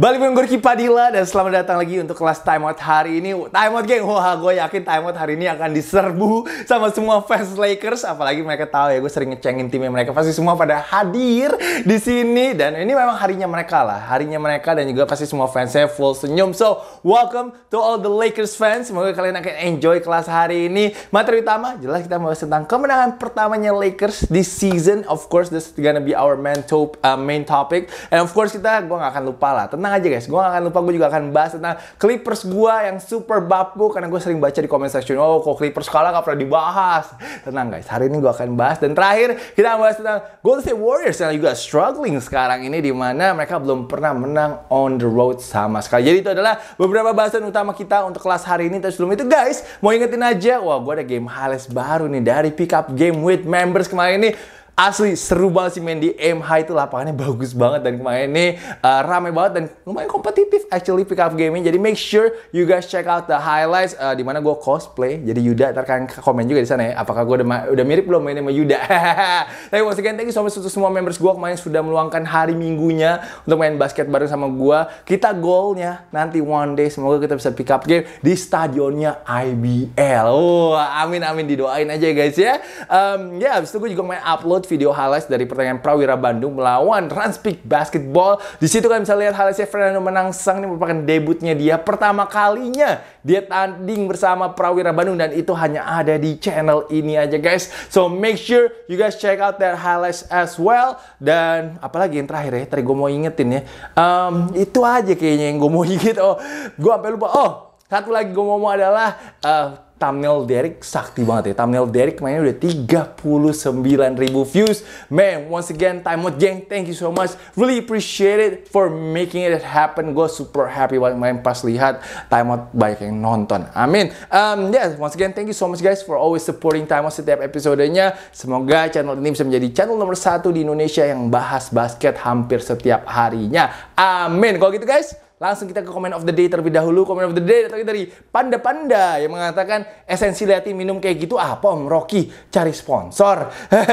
Balik dengan Gorky Padilla dan selamat datang lagi untuk kelas Time Out hari ini. Time Out geng, wah gue yakin Time Out hari ini akan diserbu sama semua fans Lakers. Apalagi mereka tahu ya, gue sering ngecengin timnya mereka. Pasti semua pada hadir di sini dan ini memang harinya mereka lah. Harinya mereka dan juga pasti semua fansnya full senyum. So, welcome to all the Lakers fans. Semoga kalian akan enjoy kelas hari ini. Materi utama, jelas kita membahas tentang kemenangan pertamanya Lakers di season. Of course, this is gonna be our main, top, uh, main topic. And of course, kita, gue gak akan lupa lah tentang tenang aja guys, gue gak akan lupa, gue juga akan bahas tentang Clippers gue yang super bapu karena gue sering baca di comment section, oh kok Clippers kalah gak pernah dibahas. Tenang guys, hari ini gue akan bahas. Dan terakhir, kita akan bahas tentang Golden State Warriors yang juga struggling sekarang ini di mana mereka belum pernah menang on the road sama sekali. Jadi itu adalah beberapa bahasan utama kita untuk kelas hari ini. Terus sebelum itu guys, mau ingetin aja, wah gue ada game highlights baru nih dari pickup game with members kemarin nih asli seru banget sih main di MH itu lapangannya bagus banget dan kemarin ini uh, rame banget dan lumayan kompetitif actually pick up gaming jadi make sure you guys check out the highlights uh, di mana gue cosplay jadi Yuda ntar kalian komen juga di sana ya apakah gue udah, udah mirip belum mainnya sama Yuda tapi once again thank you so much untuk semua members gue kemarin sudah meluangkan hari minggunya untuk main basket bareng sama gue kita goalnya nanti one day semoga kita bisa pick up game di stadionnya IBL oh, amin amin didoain aja ya guys ya um, ya yeah, abis itu gue juga main upload video highlights dari pertandingan Prawira Bandung melawan Transpeak Basketball. Di situ kalian bisa lihat highlightsnya Fernando sang ini merupakan debutnya dia pertama kalinya dia tanding bersama Prawira Bandung dan itu hanya ada di channel ini aja guys. So make sure you guys check out their highlights as well dan apalagi yang terakhir ya, tadi gue mau ingetin ya. Um, itu aja kayaknya yang gue mau inget. Oh, gue sampai lupa. Oh, satu lagi gue mau adalah uh, thumbnail Derek sakti banget ya. Thumbnail Derek mainnya udah 39 ribu views. Man, once again, time out geng. Thank you so much. Really appreciate it for making it happen. Gue super happy banget main pas lihat time out banyak yang nonton. Amin. Um, yeah, once again, thank you so much guys for always supporting time out setiap episodenya. Semoga channel ini bisa menjadi channel nomor satu di Indonesia yang bahas basket hampir setiap harinya. Amin. Kalau gitu guys, Langsung kita ke comment of the day terlebih dahulu. Comment of the day datang dari Panda Panda yang mengatakan esensi lihat minum kayak gitu apa Om Rocky? Cari sponsor.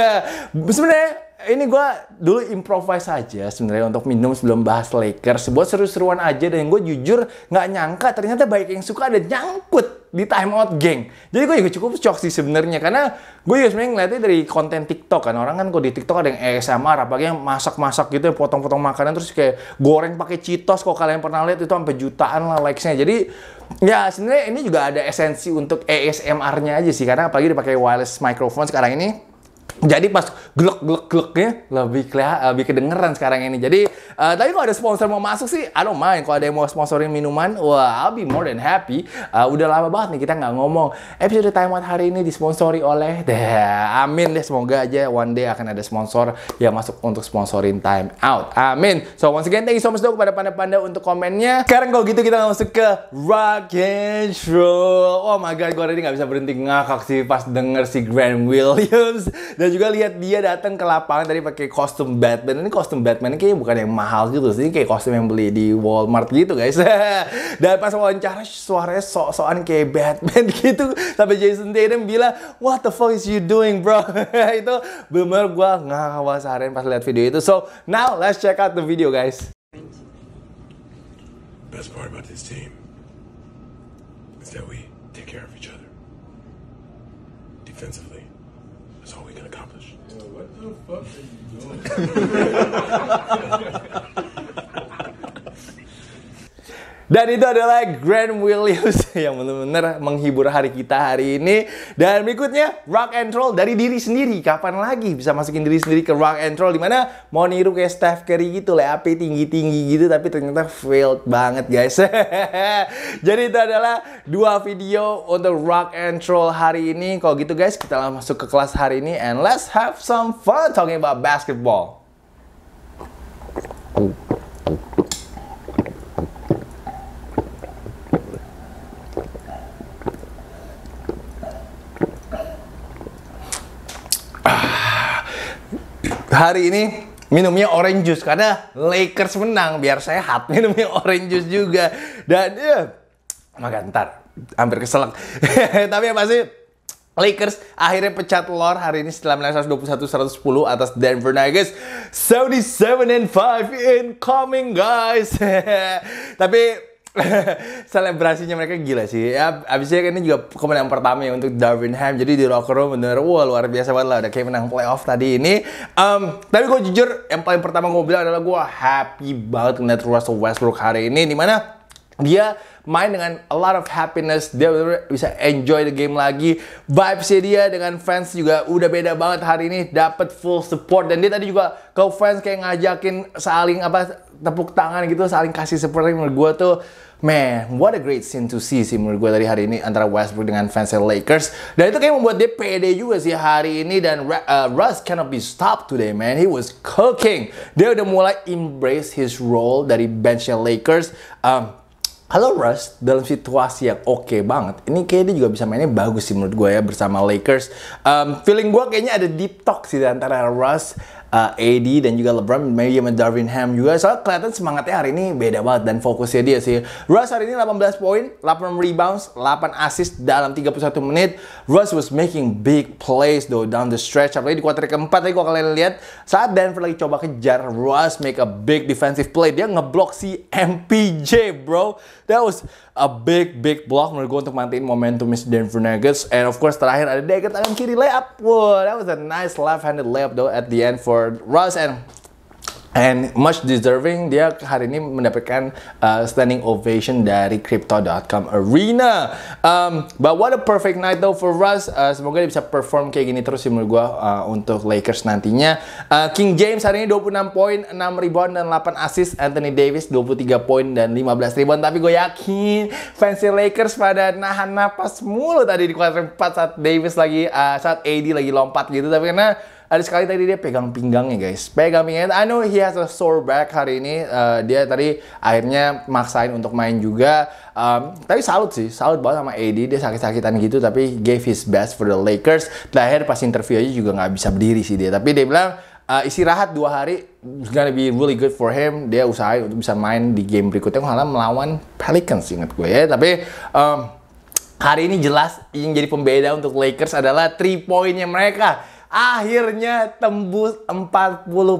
Sebenarnya ini gue dulu improvise aja sebenarnya untuk minum sebelum bahas Lakers. Buat seru-seruan aja dan gue jujur nggak nyangka ternyata baik yang suka ada nyangkut di time out geng. Jadi gue juga cukup shock sih sebenarnya karena gue juga sebenarnya ngeliatnya dari konten TikTok kan orang kan kok di TikTok ada yang ASMR apalagi yang masak-masak gitu yang potong-potong makanan terus kayak goreng pakai citos Kok kalian pernah lihat itu sampai jutaan lah likesnya. Jadi ya sebenarnya ini juga ada esensi untuk ASMR-nya aja sih karena apalagi dipakai wireless microphone sekarang ini jadi pas gluk gluk gluknya lebih kelihatan, lebih kedengeran sekarang ini. Jadi uh, tapi kalau ada sponsor mau masuk sih, I main. Kalau ada yang mau sponsorin minuman, wah I'll be more than happy. Uh, udah lama banget nih kita nggak ngomong. Episode Time Out hari ini disponsori oleh, deh, amin deh semoga aja one day akan ada sponsor yang masuk untuk sponsorin Time Out. Amin. So once again thank you so much kepada panda-panda untuk komennya. Sekarang kalau gitu kita masuk ke rock and show Oh my god, gue ini nggak bisa berhenti ngakak sih pas denger si Grand Williams. Dan dan juga lihat dia datang ke lapangan tadi pakai kostum Batman. Ini kostum Batman ini kayaknya bukan yang mahal gitu sih, kayak kostum yang beli di Walmart gitu guys. Dan pas wawancara suaranya sok-sokan kayak Batman gitu. Sampai Jason Tatum bilang, what the fuck is you doing bro? itu bener gue ngawal seharian pas lihat video itu. So now let's check out the video guys. Best part about this team is that we take care of each other defensively. What the fuck are you doing? Dan itu adalah Grand Williams yang benar-benar menghibur hari kita hari ini. Dan berikutnya rock and roll dari diri sendiri. Kapan lagi bisa masukin diri sendiri ke rock and roll dimana mau niru kayak Steph Curry gitu, api tinggi-tinggi gitu tapi ternyata failed banget guys. Jadi itu adalah dua video untuk rock and roll hari ini. Kalau gitu guys kita langsung masuk ke kelas hari ini and let's have some fun talking about basketball. hari ini minumnya orange juice karena Lakers menang biar sehat minumnya orange juice juga dan ya makan ntar hampir keselak tapi apa sih Lakers akhirnya pecat Lor hari ini setelah menang 121-110 atas Denver Nuggets. 77 and 5 incoming guys. Tapi selebrasinya mereka gila sih. Ya, abisnya ini juga kemenangan pertama ya untuk Darwin Ham. Jadi di locker room bener, wah luar biasa banget lah. Udah kayak menang playoff tadi ini. Um, tapi gue jujur, yang paling pertama gue bilang adalah gue happy banget ngeliat Russell Westbrook hari ini. Dimana dia main dengan a lot of happiness dia bener -bener bisa enjoy the game lagi Vibes dia dengan fans juga udah beda banget hari ini dapat full support dan dia tadi juga ke fans kayak ngajakin saling apa tepuk tangan gitu saling kasih support menurut gue tuh Man, what a great scene to see sih menurut gue dari hari ini antara Westbrook dengan fans Lakers. Dan itu kayak membuat dia pede juga sih hari ini dan uh, Russ cannot be stopped today, man. He was cooking. Dia udah mulai embrace his role dari benchnya Lakers. Um, Halo Russ, dalam situasi yang oke okay banget, ini kayaknya dia juga bisa mainnya bagus sih menurut gue ya bersama Lakers. Um, feeling gue kayaknya ada deep talk sih antara Russ uh, eh, AD dan juga LeBron, maybe sama Darwin Ham juga. Soalnya kelihatan semangatnya hari ini beda banget dan fokusnya dia sih. Russ hari ini 18 poin, 8 rebounds, 8 assist dalam 31 menit. Russ was making big plays though down the stretch. Apalagi di kuartal keempat tadi kalau kalian lihat saat Denver lagi coba kejar, Russ make a big defensive play. Dia ngeblok si MPJ bro. That was a big big block menurut gue untuk mantain momentum Miss Denver Nuggets. And of course terakhir ada Dagger tangan kiri layup. Wow, that was a nice left-handed layup though at the end for Russ and and much deserving dia hari ini mendapatkan uh, standing ovation dari crypto.com arena um, but what a perfect night though for Russ uh, semoga dia bisa perform kayak gini terus sih menurut gue uh, untuk Lakers nantinya uh, King James hari ini 26 poin 6 rebound dan 8 assist Anthony Davis 23 poin dan 15 rebound tapi gue yakin fancy Lakers pada nahan napas mulu tadi di kuarter 4 saat Davis lagi uh, saat AD lagi lompat gitu tapi karena ada sekali tadi dia pegang pinggangnya guys. Pegang pinggangnya. I know he has a sore back hari ini. Uh, dia tadi akhirnya maksain untuk main juga. Um, tapi salut sih, salut banget sama AD. Dia sakit-sakitan gitu tapi gave his best for the Lakers. Terakhir pas interview aja juga nggak bisa berdiri sih dia. Tapi dia bilang uh, istirahat dua hari it's gonna be really good for him. Dia usahain untuk bisa main di game berikutnya karena melawan Pelicans ingat gue ya. Tapi um, hari ini jelas yang jadi pembeda untuk Lakers adalah three poinnya mereka akhirnya tembus 40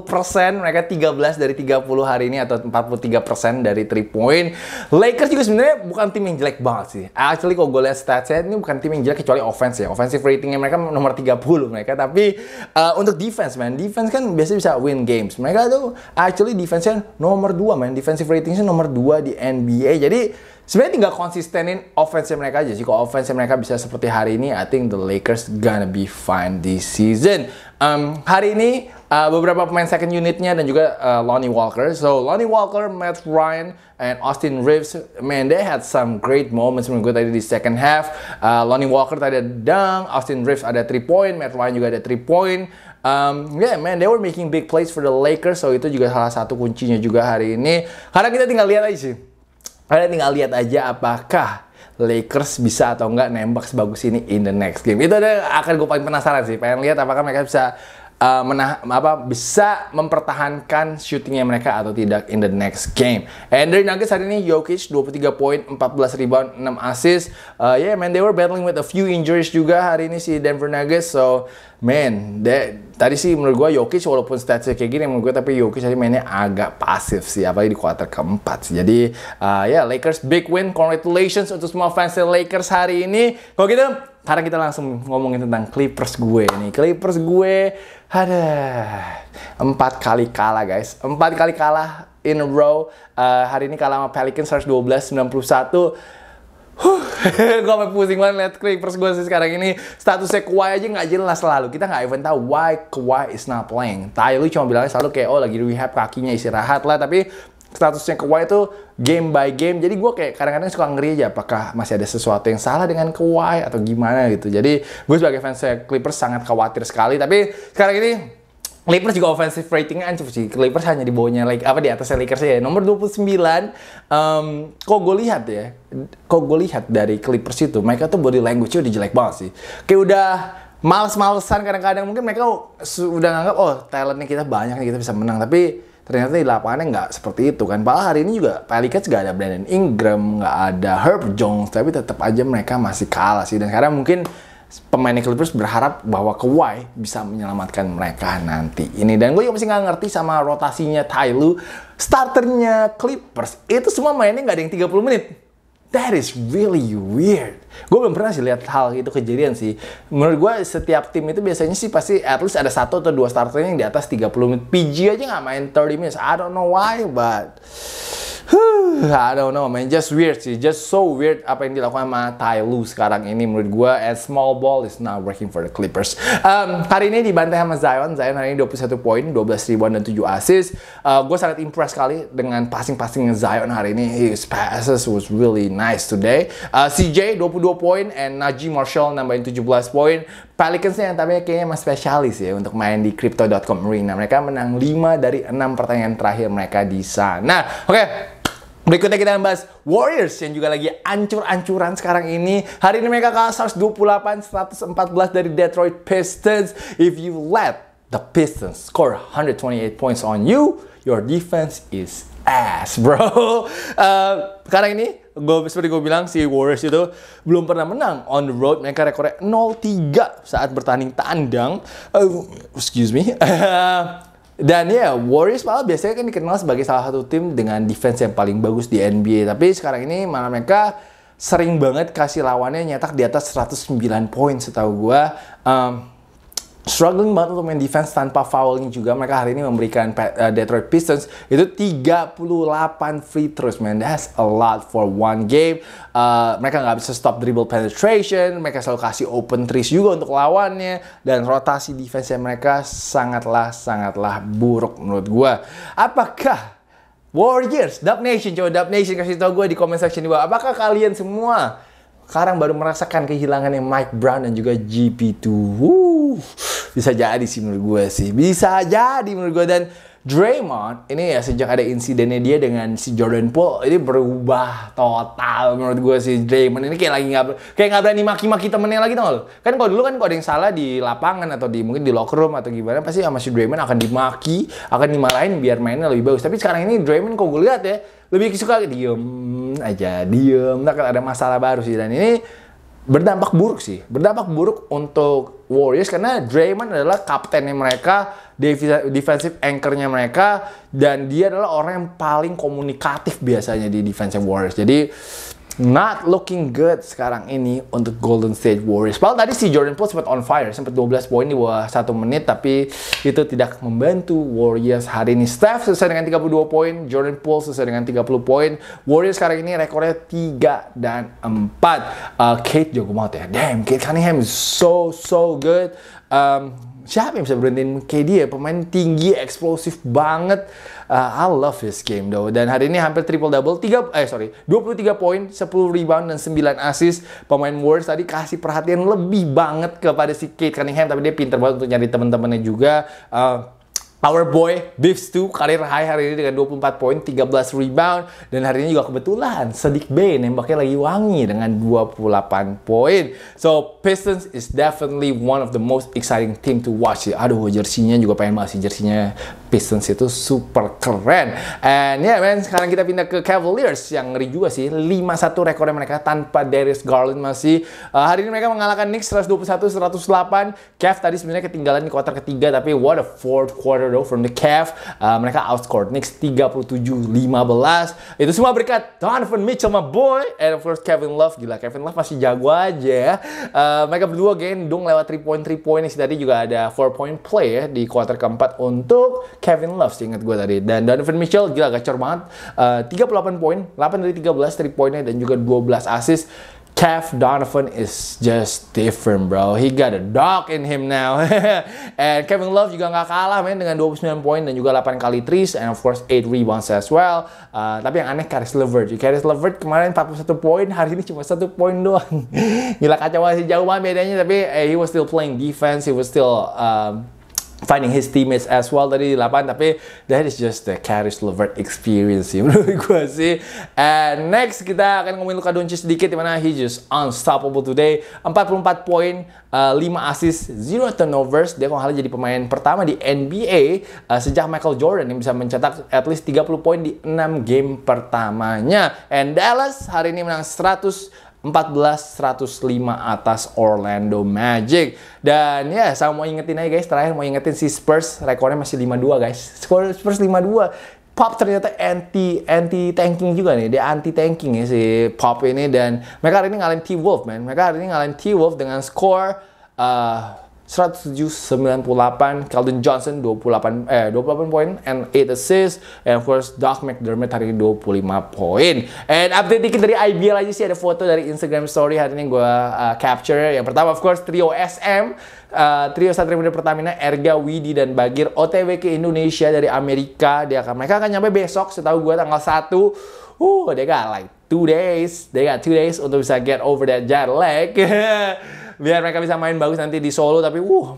persen. Mereka 13 dari 30 hari ini atau 43 persen dari 3 point. Lakers juga sebenarnya bukan tim yang jelek banget sih. Actually kalau gue lihat statsnya ini bukan tim yang jelek kecuali offense ya. Offensive ratingnya mereka nomor 30 mereka. Tapi uh, untuk defense man, defense kan biasanya bisa win games. Mereka tuh actually defense-nya nomor 2 man. Defensive ratingnya nomor 2 di NBA. Jadi Sebenarnya tinggal konsistenin offense mereka aja. Jika offense mereka bisa seperti hari ini, I think the Lakers gonna be fine this season. Um, hari ini uh, beberapa pemain second unitnya dan juga uh, Lonnie Walker. So Lonnie Walker, Matt Ryan, and Austin Reeves, man, they had some great moments menurut gue tadi di second half. Uh, Lonnie Walker tadi ada dunk, Austin Reeves ada three point, Matt Ryan juga ada three point. Um, yeah man, they were making big plays for the Lakers. So itu juga salah satu kuncinya juga hari ini. Karena kita tinggal lihat aja sih Kalian tinggal lihat aja apakah Lakers bisa atau enggak nembak sebagus ini in the next game. Itu ada akan gue paling penasaran sih. Pengen lihat apakah mereka bisa uh, menah apa bisa mempertahankan shootingnya mereka atau tidak in the next game. And dari Nuggets hari ini Jokic 23 poin, 14 rebound, 6 assist. Uh, yeah man, they were battling with a few injuries juga hari ini si Denver Nuggets. So man, that, tadi sih menurut gue Jokic walaupun statsnya kayak gini menurut gue tapi Jokic tadi mainnya agak pasif sih apalagi di kuarter keempat Jadi uh, ya yeah, Lakers big win, congratulations untuk semua fans Lakers hari ini. Kalau gitu sekarang kita langsung ngomongin tentang Clippers gue nih. Clippers gue, ada empat kali kalah guys. Empat kali kalah in a row. Uh, hari ini kalah sama Pelicans 112-91. Huh, gue sampe pusing banget liat Clippers gue sih sekarang ini. Statusnya Kawhi aja gak jelas selalu. Kita gak even tau why Kawhi is not playing. Tai lu cuma bilangnya selalu kayak, oh lagi rehab kakinya istirahat lah. Tapi statusnya Kawhi itu game by game. Jadi gue kayak kadang-kadang suka ngeri aja apakah masih ada sesuatu yang salah dengan Kawhi atau gimana gitu. Jadi gue sebagai fans Clippers sangat khawatir sekali. Tapi sekarang ini Clippers juga offensive ratingnya ancur sih. Clippers hanya di bawahnya like apa di atasnya Lakers ya. Nomor 29 um, kok gue lihat ya. Kok gue lihat dari Clippers itu mereka tuh body language udah jelek banget sih. Kayak udah males-malesan kadang-kadang mungkin mereka udah nganggap oh talentnya kita banyak nih kita bisa menang tapi ternyata di lapangannya nggak seperti itu kan. Padahal hari ini juga Pelicans nggak ada Brandon Ingram, nggak ada Herb Jones, tapi tetap aja mereka masih kalah sih. Dan sekarang mungkin pemain Clippers berharap bahwa Kawhi bisa menyelamatkan mereka nanti ini dan gue juga masih nggak ngerti sama rotasinya Tyloo starternya Clippers itu semua mainnya nggak ada yang 30 menit That is really weird. Gue belum pernah sih lihat hal itu kejadian sih. Menurut gue setiap tim itu biasanya sih pasti at least ada satu atau dua starternya yang di atas 30 menit. PG aja nggak main 30 minutes. I don't know why, but I don't know man, just weird sih, just so weird apa yang dilakukan sama Ty Lue sekarang ini menurut gue and small ball is not working for the Clippers. Um, hari ini dibantai sama Zion, Zion hari ini 21 poin, 12 ribuan dan 7 assist. Uh, gue sangat impressed sekali dengan passing-passing Zion hari ini. His passes was really nice today. Uh, CJ 22 poin and Najee Marshall nambahin 17 poin. Pelicansnya yang tapi kayaknya emang spesialis ya untuk main di crypto.com arena. Mereka menang 5 dari 6 pertanyaan terakhir mereka di sana. Oke, okay. Berikutnya kita bahas Warriors yang juga lagi ancur-ancuran sekarang ini. Hari ini mereka kalah 128-114 dari Detroit Pistons. If you let the Pistons score 128 points on you, your defense is ass, bro. Uh, sekarang ini, gue seperti gue bilang si Warriors itu belum pernah menang on the road. Mereka rekornya 0-3 saat bertanding tandang. Uh, excuse me. Uh, Dan ya, yeah, Warriors malah biasanya kan dikenal sebagai salah satu tim dengan defense yang paling bagus di NBA. Tapi sekarang ini malah mereka sering banget kasih lawannya nyetak di atas 109 poin setahu gue. Um, struggling banget untuk main defense tanpa fouling juga mereka hari ini memberikan eh, Detroit Pistons itu 38 free throws man that's a lot for one game uh, mereka nggak bisa stop dribble penetration mereka selalu kasih open threes juga untuk lawannya dan rotasi defense mereka sangatlah sangatlah buruk menurut gue apakah Warriors, Dub Nation, coba Dub Nation kasih tau gue di comment section di bawah. Apakah kalian semua sekarang baru merasakan kehilangan yang Mike Brown dan juga GP2. Woo, bisa jadi sih menurut gue sih. Bisa jadi menurut gue dan Draymond ini ya sejak ada insidennya dia dengan si Jordan Poole ini berubah total menurut gue si Draymond ini kayak lagi nggak kayak nggak berani maki-maki temennya lagi tau kan kalau dulu kan kalau ada yang salah di lapangan atau di mungkin di locker room atau gimana pasti sama si Draymond akan dimaki akan dimarahin biar mainnya lebih bagus tapi sekarang ini Draymond kok gue lihat ya lebih suka diem aja diem nggak ada masalah baru sih dan ini berdampak buruk sih. Berdampak buruk untuk Warriors karena Draymond adalah kaptennya mereka, defensive anchornya mereka, dan dia adalah orang yang paling komunikatif biasanya di defensive Warriors. Jadi not looking good sekarang ini untuk Golden State Warriors. Padahal tadi si Jordan Poole sempat on fire, sempat 12 poin di bawah 1 menit, tapi itu tidak membantu Warriors hari ini. Steph selesai dengan 32 poin, Jordan Poole selesai dengan 30 poin. Warriors sekarang ini rekornya 3 dan 4. Uh, Kate jago banget ya. Damn, Kate Cunningham is so, so good. Um, siapa yang bisa berhentiin kayak dia ya? pemain tinggi eksplosif banget uh, I love his game though dan hari ini hampir triple double tiga, eh sorry 23 poin 10 rebound dan 9 assist pemain Warriors tadi kasih perhatian lebih banget kepada si Kate Cunningham tapi dia pinter banget untuk nyari teman-temannya juga uh, Power Boy Beefs 2 karir high hari ini dengan 24 poin, 13 rebound dan hari ini juga kebetulan Sedik B nembaknya lagi wangi dengan 28 poin. So Pistons is definitely one of the most exciting team to watch. Aduh jersinya juga pengen banget sih jersinya Pistons itu super keren. And yeah man, sekarang kita pindah ke Cavaliers yang ngeri juga sih. 5-1 rekornya mereka tanpa Darius Garland masih. Uh, hari ini mereka mengalahkan Knicks 121-108. Cavs tadi sebenarnya ketinggalan di kuarter ketiga tapi what a fourth quarter Carter though from the Cavs. Uh, mereka outscored Knicks 37-15. Itu semua berkat Donovan Mitchell my boy and of course Kevin Love. Gila Kevin Love masih jago aja ya. Uh, mereka berdua gendong lewat 3 point 3 point tadi juga ada 4 point play ya di quarter keempat untuk Kevin Love sih ingat gue tadi. Dan Donovan Mitchell gila gacor banget. Ah, uh, 38 poin, 8 dari 13 3 pointnya dan juga 12 assist Kev Donovan is just different bro. He got a dog in him now. and Kevin Love juga nggak kalah men, dengan 29 poin dan juga 8 kali threes and of course 8 rebounds as well. Uh, tapi yang aneh Karis LeVert. Karis LeVert kemarin 41 poin, hari ini cuma satu poin doang. Gila kacau banget sih jauh banget bedanya tapi eh, he was still playing defense, he was still um, finding his teammates as well dari delapan tapi that is just the Karis Levert experience sih menurut gue sih and next kita akan ngomongin Luka Doncic sedikit dimana he just unstoppable today 44 poin uh, 5 assist 0 turnovers dia kalau jadi pemain pertama di NBA uh, sejak Michael Jordan yang bisa mencetak at least 30 poin di 6 game pertamanya and Dallas hari ini menang 100 14105 atas Orlando Magic. Dan ya, saya mau ingetin aja guys, terakhir mau ingetin si Spurs rekornya masih 5-2 guys. Skor Spurs 5-2. Pop ternyata anti anti tanking juga nih. Dia anti tanking ya si Pop ini dan mereka hari ini ngalamin T Wolf, man. Mereka hari ini ngalamin T Wolf dengan skor uh, 198, Calvin Johnson 28 eh 28 poin and 8 assist and of course Doug McDermott hari ini 25 poin. And update dikit dari IBL aja sih ada foto dari Instagram story hari ini gue uh, capture. Yang pertama of course trio SM Uh, trio Satria Muda Pertamina, Erga, Widi, dan Bagir OTW ke Indonesia dari Amerika. Dia akan mereka akan nyampe besok, setahu gue tanggal 1. Uh, they got like two days, they got two days untuk bisa get over that jet lag. biar mereka bisa main bagus nanti di Solo tapi uh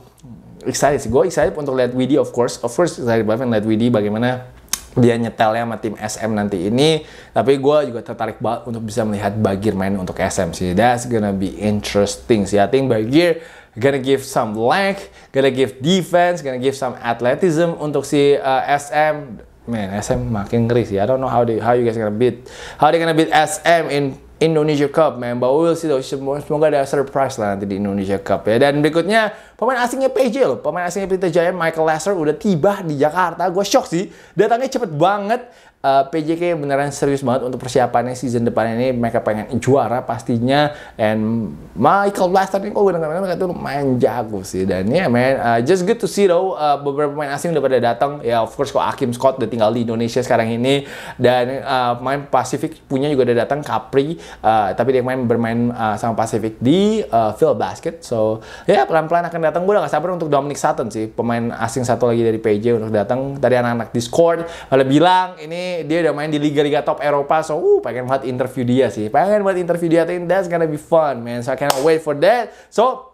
excited sih gue excited untuk lihat Widi of course of course excited banget lihat Widi bagaimana dia nyetelnya sama tim SM nanti ini tapi gue juga tertarik banget untuk bisa melihat Bagir main untuk SM sih that's gonna be interesting sih I think Bagir gonna give some length gonna give defense gonna give some athleticism untuk si uh, SM man SM makin ngeri sih I don't know how they, how you guys gonna beat how they gonna beat SM in Indonesia Cup man Mbak Will sih semoga ada surprise lah nanti di Indonesia Cup ya dan berikutnya pemain asingnya PJ loh pemain asingnya Pelita Jaya Michael Lasser udah tiba di Jakarta gue shock sih datangnya cepet banget uh, eh, PJK beneran serius banget untuk persiapannya season depan ini mereka pengen juara pastinya and Michael Blaster ini kok bener-bener mereka itu lumayan jago sih dan ya yeah, man uh, just good to see though uh, beberapa pemain asing udah pada datang ya yeah, of course kok Akim Scott udah tinggal di Indonesia sekarang ini dan uh, main Pacific punya juga udah datang Capri uh, tapi dia main bermain uh, sama Pacific di uh, field basket so ya yeah, pelan-pelan akan datang gue udah gak sabar untuk Dominic Sutton sih pemain asing satu lagi dari PJ untuk datang dari anak-anak Discord pada bilang ini dia udah main di liga-liga top Eropa so uh, pengen banget interview dia sih pengen banget interview dia I think that's gonna be fun man so I cannot wait for that so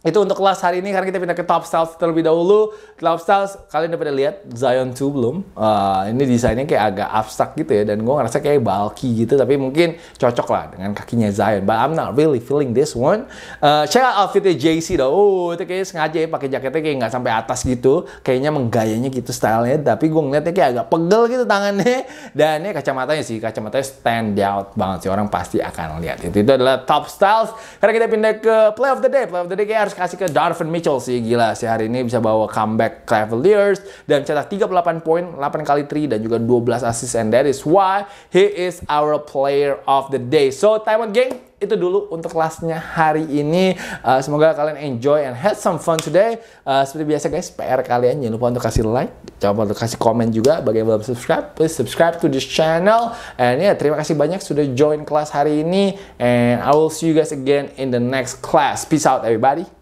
itu untuk kelas hari ini karena kita pindah ke top styles terlebih dahulu top styles kalian udah pada lihat Zion 2 belum uh, ini desainnya kayak agak abstrak gitu ya dan gue ngerasa kayak bulky gitu tapi mungkin cocok lah dengan kakinya Zion but I'm not really feeling this one uh, check out outfitnya JC dong. oh, itu kayaknya sengaja ya pakai jaketnya kayak nggak sampai atas gitu kayaknya menggayanya gitu stylenya tapi gue ngeliatnya kayak agak pegel gitu tangannya dan ini kacamatanya sih kacamatanya stand out banget sih orang pasti akan lihat itu itu adalah top styles karena kita pindah ke play of the day play of the day kayak harus kasih ke Darvin Mitchell sih gila sih hari ini bisa bawa comeback Cavaliers dan cetak 38 poin, 8 kali 3 dan juga 12 assist and that is why he is our player of the day. So time out geng, itu dulu untuk kelasnya hari ini. Uh, semoga kalian enjoy and had some fun today. Uh, seperti biasa guys, PR kalian jangan lupa untuk kasih like, jangan lupa untuk kasih komen juga. Bagi yang belum subscribe, please subscribe to this channel. And ya, yeah, terima kasih banyak sudah join kelas hari ini. And I will see you guys again in the next class. Peace out everybody.